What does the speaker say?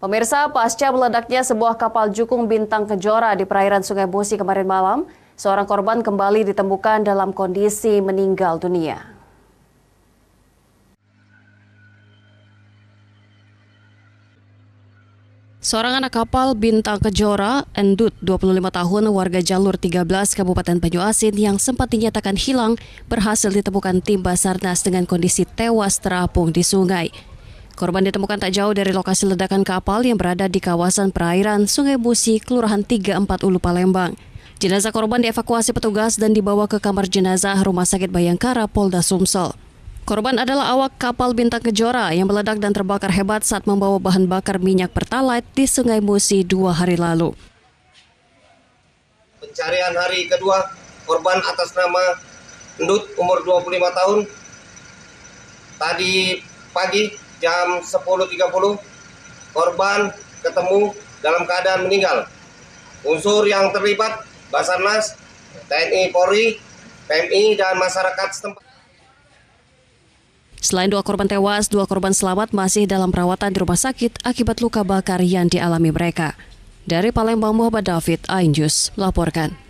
Pemirsa, pasca meledaknya sebuah kapal jukung bintang kejora di perairan Sungai Musi kemarin malam, seorang korban kembali ditemukan dalam kondisi meninggal dunia. Seorang anak kapal bintang kejora, Endut, 25 tahun, warga jalur 13 Kabupaten Banyu Asin yang sempat dinyatakan hilang, berhasil ditemukan tim Basarnas dengan kondisi tewas terapung di sungai. Korban ditemukan tak jauh dari lokasi ledakan kapal yang berada di kawasan perairan Sungai Busi, Kelurahan Ulu Palembang. Jenazah korban dievakuasi petugas dan dibawa ke kamar jenazah Rumah Sakit Bayangkara Polda Sumsel. Korban adalah awak kapal Bintang Kejora yang meledak dan terbakar hebat saat membawa bahan bakar minyak pertalite di Sungai Musi dua hari lalu. Pencarian hari kedua, korban atas nama Endut umur 25 tahun, tadi pagi jam 10.30 korban ketemu dalam keadaan meninggal. Unsur yang terlibat Basarnas, TNI Polri, PMI dan masyarakat setempat. Selain dua korban tewas, dua korban selamat masih dalam perawatan di rumah sakit akibat luka bakar yang dialami mereka. Dari Palembang Muhammad David Ainjus melaporkan.